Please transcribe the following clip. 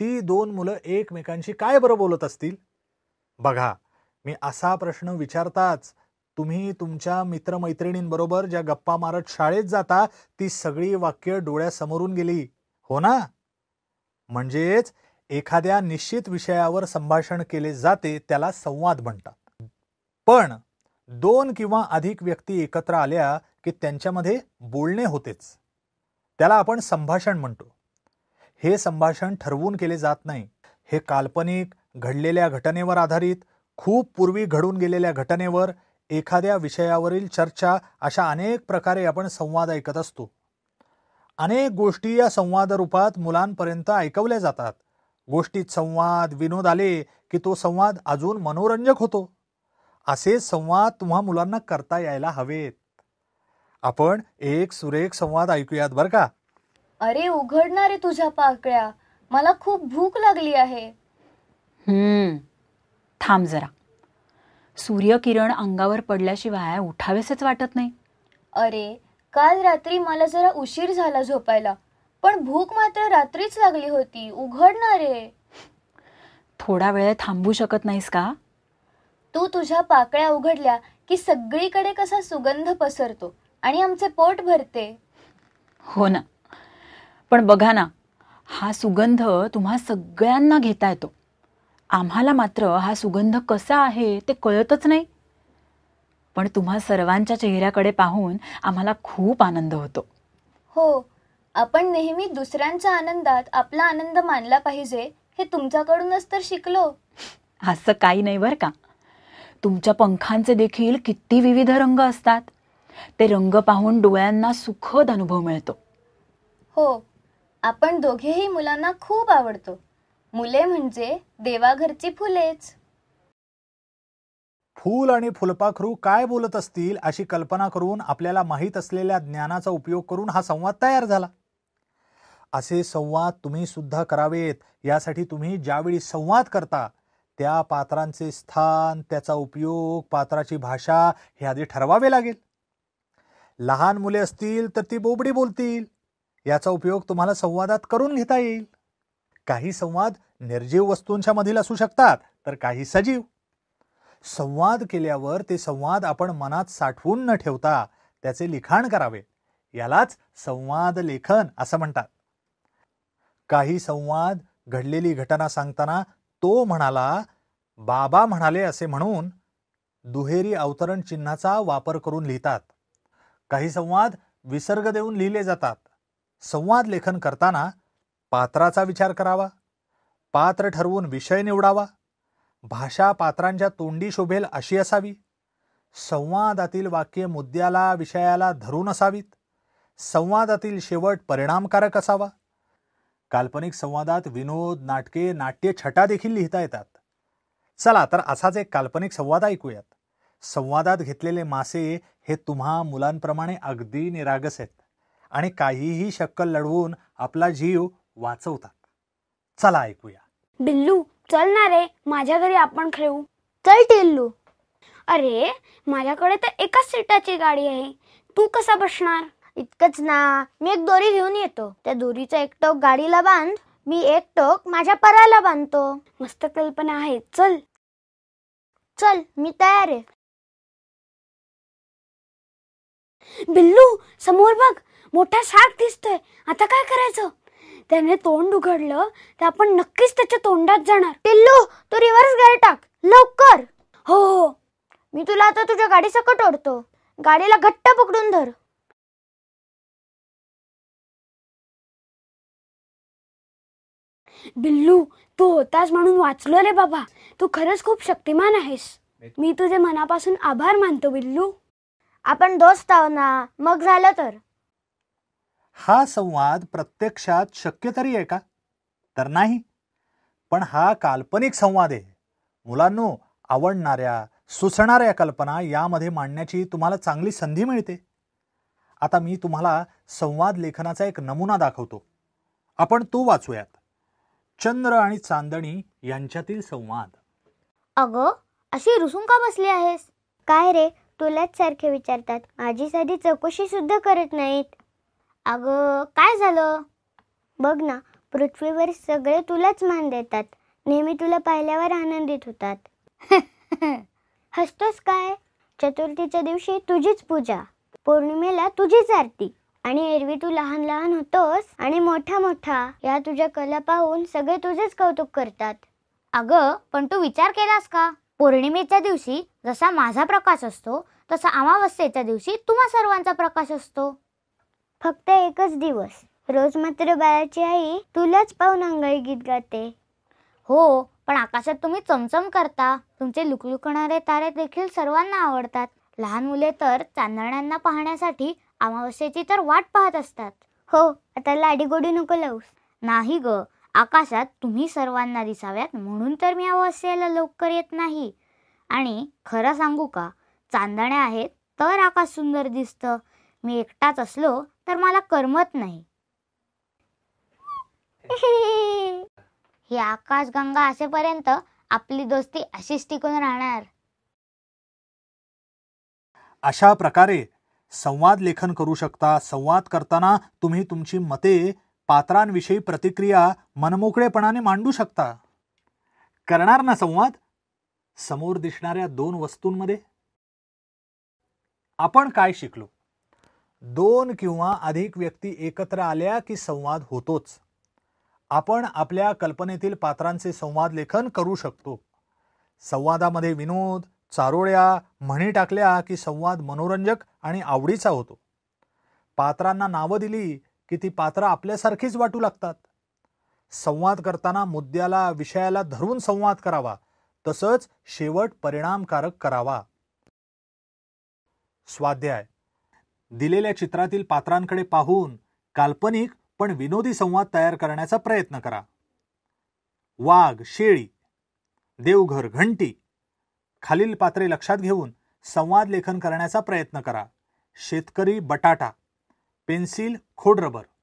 ती दोन मुलं एकमेकांशी काय बरं बोलत असतील बघा मी असा प्रश्न विचारताच तुम्ही तुमच्या मित्रमैत्रिणींबरोबर ज्या गप्पा मारत शाळेत जाता ती सगळी वाक्य डोळ्यासमोरून गेली हो ना म्हणजेच एखाद्या निश्चित विषयावर संभाषण केले जाते त्याला संवाद म्हणतात पण दोन किंवा अधिक व्यक्ती एकत्र आल्या की त्यांच्यामध्ये बोलणे होतेच त्याला आपण संभाषण म्हणतो हे संभाषण ठरवून केले जात नाही हे काल्पनिक घडलेल्या घटनेवर आधारित खूप पूर्वी घडून गेलेल्या घटनेवर एखाद्या विषयावरील चर्चा अशा अनेक प्रकारे आपण संवाद ऐकत असतो अनेक गोष्टी या संवादरूपात मुलांपर्यंत ऐकवल्या जातात गोष्टीत संवाद विनोद आले की तो संवाद अजून मनोरंजक होतो असे संवाद तुम्हा मुलांना करता यायला हवेत आपण एक सुरेख संवाद ऐकूयात बरं का अरे उघडणारे तुझ्या पाकळ्या मला खूप भूक लागली आहे हम्म थांब जरा सूर्यकिरण अंगावर पडल्याशिवाय उठावेसच वाटत नाही अरे काल रात्री मला जरा उशीर झाला झोपायला पण भूक मात्र रात्रीच लागली होती उघडणारे थोडा वेळ थांबू शकत नाहीस का तू तुझ्या पाकळ्या उघडल्या की सगळीकडे कसा सुगंध पसरतो आणि आमचे पोट भरते हो ना पण बघा ना हा सुगंध तुम्हा सगळ्यांना घेता येतो आम्हाला मात्र हा सुगंध कसा आहे ते कळतच नाही पण तुम्हा सर्वांच्या चेहऱ्याकडे पाहून आम्हाला खूप आनंद होतो हो आपण नेहमी दुसऱ्यांच्या आनंदात आपला आनंद मानला पाहिजे हे तुमच्याकडूनच तर शिकलो असं काही नाही बरं का तुमच्या पंखांचे देखील किती विविध रंग असतात ते रंग पाहून डोळ्यांना सुखद अनुभव मिळतो हो आपण दोघेही मुलांना खूप आवडतो मुले म्हणजे देवाघरची फुलेच फूल आणि फुलपाखरू काय बोलत असतील अशी कल्पना करून आपल्याला माहीत असलेल्या ज्ञानाचा उपयोग करून हा संवाद तयार झाला असे संवाद तुम्ही सुद्धा करावेत यासाठी तुम्ही ज्यावेळी संवाद करता त्या पात्रांचे स्थान त्याचा उपयोग पात्राची भाषा हे आधी ठरवावे लागेल लहान मुले असतील तर ती बोबडी बोलतील याचा उपयोग तुम्हाला संवादात करून घेता येईल काही संवाद निर्जीव वस्तूंच्या मधील असू शकतात तर काही सजीव संवाद केल्यावर ते संवाद आपण मनात साठवून न ठेवता त्याचे लिखाण करावे यालाच संवाद लेखन असं म्हणतात काही संवाद घडलेली घटना सांगताना तो म्हणाला बाबा म्हणाले असे म्हणून दुहेरी अवतरण चिन्हाचा वापर करून लिहितात काही संवाद विसर्ग देऊन लिहिले जातात संवाद लेखन करताना पात्राचा विचार करावा पात्र ठरवून विषय निवडावा भाषा पात्रांच्या तोंडी शोभेल अशी असावी संवादातील वाक्य मुद्द्याला विषयाला धरून असावीत संवादातील शेवट परिणामकारक असावा काल्पनिक संवादात विनोद नाटके नाट्य छटा देखील लिहिता येतात चला तर असाच एक काल्पनिक संवाद ऐकूयात संवादात घेतलेले मासे हे तुम्हा मुलांप्रमाणे अगदी निरागस आहेत आणि काहीही शक्कल लढवून आपला जीव वाचवतात चला ऐकूया बिल्लू चल ना रे माझ्या घरी आपण खेळू चल टिल्लू अरे माझ्याकडे तर एकाच सीटाची गाडी आहे तू कसा बसणार इतकंच ना मी एक दोरी घेऊन येतो त्या दोरीचा एक टोक गाडीला बांध मी एक टोक माझ्या पराला बांधतो मस्त कल्पना आहे चल चल मी तयार आहे बिल्लू समोर बघ मोठा साप दिसतोय आता काय करायचं त्याने तोंड उघडलं तर आपण नक्कीच त्याच्या तोंडात जाणार बिल्लू तू रिव्हर्स गेअर टाक लवकर हो हो मी तुला आता तुझ्या गाडी सकट ओढतो गाडीला घट्ट पकडून धर बिल्लू तू होतास म्हणून वाचलो रे बाबा तू खरंच खूप शक्तिमान आहेस मी तुझे मनापासून आभार मानतो बिल्लू आपण दोस्त आहो ना मग झालं तर हा संवाद प्रत्यक्षात शक्य तरी आहे का तर नाही पण हा काल्पनिक संवाद आहे मुलांनो आवडणाऱ्या सुचणाऱ्या कल्पना यामध्ये मांडण्याची तुम्हाला चांगली संधी मिळते आता मी तुम्हाला संवाद लेखनाचा एक नमुना दाखवतो आपण तो वाचूयात चंद्र आणि चांदणी यांच्यातील संवाद अग अशी रुसून का बसली आहेस काय रे तुलाच सारखे विचारतात माझी साधी चौकशी सुद्धा करत नाहीत अगं काय झालं बघ ना पृथ्वीवर सगळे तुलाच मान देतात नेहमी तुला पाहिल्यावर आनंदित होतात हसतोस काय चतुर्थीच्या दिवशी तुझीच पूजा पौर्णिमेला तुझीच आरती आणि एरवी तू लहान लहान होतोस आणि मोठा मोठा या तुझ्या कला पाहून सगळे तुझेच कौतुक करतात अगं पण तू विचार केलास का पौर्णिमेच्या दिवशी जसा माझा प्रकाश असतो तसा अमावस्येच्या दिवशी तुम्हा सर्वांचा प्रकाश असतो फक्त एकच दिवस रोज मात्र बाळाची आई तुलाच पाहून अंगाई गीत गाते हो पण आकाशात तुम्ही चमचम करता तुमचे लुकलुकणारे तारे देखील सर्वांना आवडतात लहान मुले तर चांदण्यांना पाहण्यासाठी अमावस्येची तर वाट पाहत असतात हो आता लाडीगोडी नको लावूस नाही ग आकाशात तुम्ही सर्वांना दिसाव्यात म्हणून तर मी अमावस्याला लवकर येत नाही आणि खरं सांगू का चांदण्या आहेत तर आकाश सुंदर दिसतं मी एकटाच असलो तर मला करमत नाही ही आकाशगंगा असेपर्यंत आपली दोस्ती अशीच टिकून राहणार अशा प्रकारे संवाद लेखन करू शकता संवाद करताना तुम्ही तुमची मते पात्रांविषयी प्रतिक्रिया मनमोकळेपणाने मांडू शकता करणार ना संवाद समोर दिसणाऱ्या दोन वस्तूंमध्ये आपण काय शिकलो दोन किंवा अधिक व्यक्ती एकत्र आल्या की संवाद होतोच आपण आपल्या कल्पनेतील पात्रांचे संवाद लेखन करू शकतो संवादामध्ये विनोद चारोळ्या म्हणी टाकल्या की संवाद मनोरंजक आणि आवडीचा होतो पात्रांना नावं दिली की ती पात्र आपल्यासारखीच वाटू लागतात संवाद करताना मुद्द्याला विषयाला धरून संवाद करावा तसंच शेवट परिणामकारक करावा स्वाध्याय दिलेल्या चित्रातील पात्रांकडे पाहून काल्पनिक पण विनोदी संवाद तयार करण्याचा प्रयत्न करा वाघ शेळी देवघर घंटी खालील पात्रे लक्षात घेऊन संवाद लेखन करण्याचा प्रयत्न करा शेतकरी बटाटा पेन्सिल खोडरबर